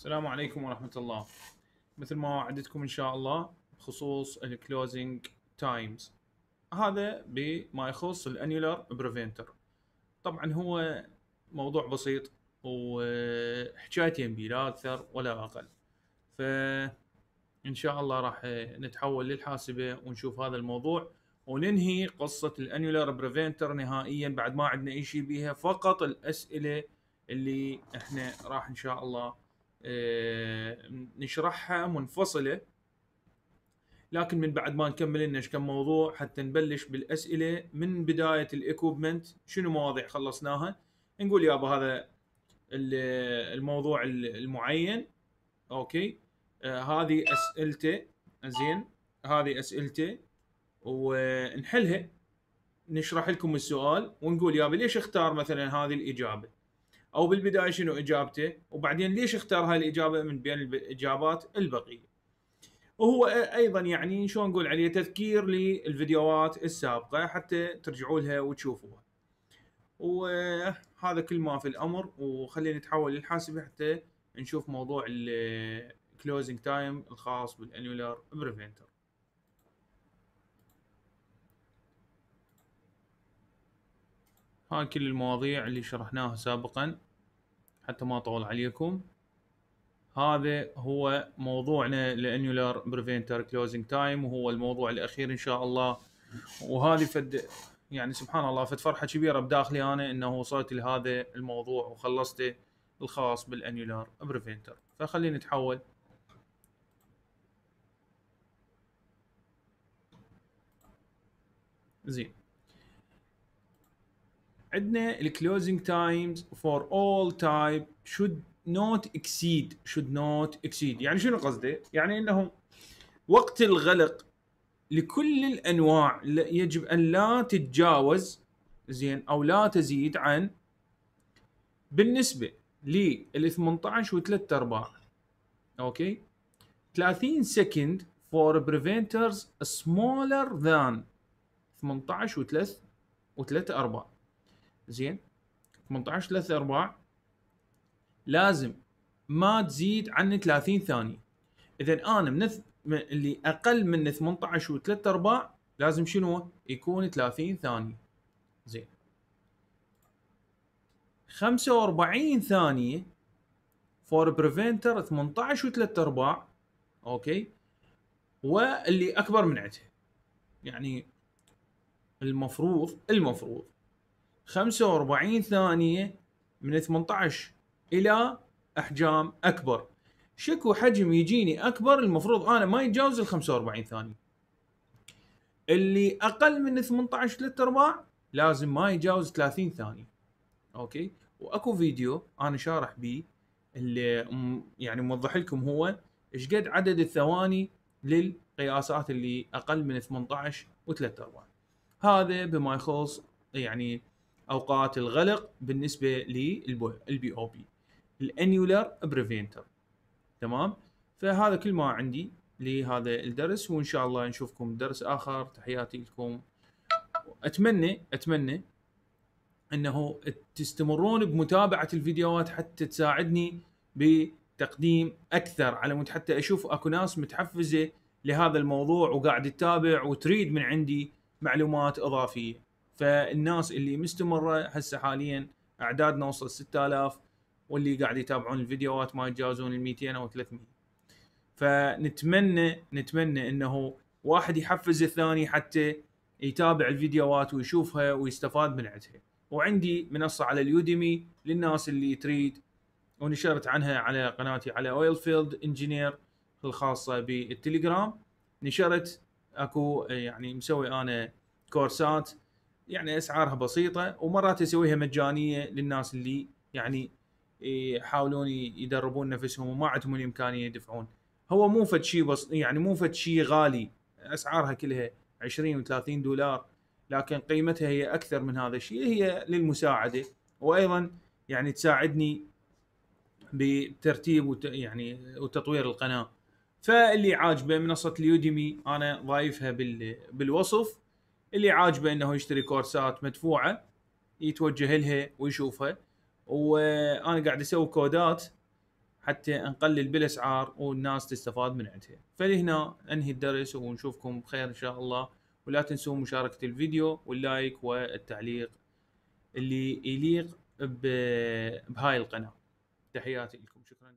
السلام عليكم ورحمه الله مثل ما وعدتكم ان شاء الله بخصوص الكلوزنج تايمز هذا بما يخص الانيولار بريفنتر طبعا هو موضوع بسيط وحكايتي بيه لا اكثر ولا اقل ف ان شاء الله راح نتحول للحاسبه ونشوف هذا الموضوع وننهي قصه الانيولار بريفنتر نهائيا بعد ما عندنا اي شيء بيها فقط الاسئله اللي احنا راح ان شاء الله آه، نشرحها منفصله لكن من بعد ما نكمل لنا كم موضوع حتى نبلش بالاسئله من بدايه الايكوبمنت شنو مواضيع خلصناها نقول يابا هذا الموضوع المعين اوكي آه، هذه اسئلته زين هذه اسئلته ونحلها نشرح لكم السؤال ونقول يابا ليش اختار مثلا هذه الاجابه او بالبدايه شنو اجابته وبعدين ليش اختار هاي الاجابه من بين الاجابات البقيه وهو ايضا يعني شلون نقول عليه تذكير للفيديوهات السابقه حتى ترجعوا لها وتشوفوها وهذا كل ما في الامر وخلينا نتحول للحاسبه حتى نشوف موضوع الكلوزنج تايم الخاص بالانيولار بريفنتر ها كل المواضيع اللي شرحناها سابقا حتى ما اطول عليكم هذا هو موضوعنا لانيولار بريفنتر كلوزنج تايم وهو الموضوع الاخير ان شاء الله وهذه فد يعني سبحان الله فد فرحه كبيره بداخلي انا انه وصلت لهذا الموضوع وخلصته الخاص بالانيولار بريفنتر فخلينا نتحول زين عندنا الكلوزنج تايمز فور اول تايب شود نوت اكسيد شود نوت اكسيد يعني شنو قصده؟ يعني انه وقت الغلق لكل الانواع يجب ان لا تتجاوز زين او لا تزيد عن بالنسبه لل 18 وثلاث ارباع اوكي 30 سكند for preventers smaller than 18 وثلاث وثلاث ارباع زين 18 ثلاثة ارباع لازم ما تزيد عن 30 ثانيه اذا انا من اللي اقل من 18 وثلاث ارباع لازم شنو يكون 30 ثانيه زين 45 ثانيه فور بريفنتر 18 وثلاث ارباع اوكي واللي اكبر من عدها يعني المفروض المفروض 45 ثانيه من 18 الى احجام اكبر شكو حجم يجيني اكبر المفروض انا ما يتجاوز ال 45 ثانيه اللي اقل من 18 ثلاثة ارباع لازم ما يتجاوز 30 ثانيه اوكي واكو فيديو انا شارح بيه اللي يعني موضح لكم هو ايش قد عدد الثواني للقياسات اللي اقل من 18 و3 ارباع هذا بما يخص يعني اوقات الغلق بالنسبه للبي او بي الانيولر بريفينتر تمام فهذا كل ما عندي لهذا الدرس وان شاء الله نشوفكم درس اخر تحياتي لكم اتمنى اتمنى انه تستمرون بمتابعه الفيديوهات حتى تساعدني بتقديم اكثر على مود حتى اشوف اكو ناس متحفزه لهذا الموضوع وقاعد تتابع وتريد من عندي معلومات اضافيه فالناس اللي مستمره هسه حاليا اعدادنا وصل 6000 واللي قاعد يتابعون الفيديوهات ما يتجاوزون ال 200 او 300 فنتمنى نتمنى انه واحد يحفز الثاني حتى يتابع الفيديوهات ويشوفها ويستفاد من عندها وعندي منصه على اليوديمي للناس اللي تريد ونشرت عنها على قناتي على اويل فيلد انجينير الخاصه بالتليجرام نشرت اكو يعني مسوي انا كورسات يعني اسعارها بسيطه ومرات يسويها مجانيه للناس اللي يعني إيه، يحاولون يدربون نفسهم وما عندهم الامكانيه يدفعون هو مو فد شيء بس يعني مو فد شيء غالي اسعارها كلها 20 و30 دولار لكن قيمتها هي اكثر من هذا الشيء هي للمساعده وايضا يعني تساعدني بترتيب وت يعني وتطوير القناه فاللي عاجبه منصه اليوديمي انا ضايفها بال بالوصف اللي عاجبه انه يشتري كورسات مدفوعه يتوجه لها ويشوفها وانا قاعد اسوي كودات حتى نقلل بالاسعار والناس تستفاد من عندها فلهنا انهي الدرس ونشوفكم بخير ان شاء الله ولا تنسون مشاركه الفيديو واللايك والتعليق اللي يليق بهاي القناه تحياتي لكم شكرا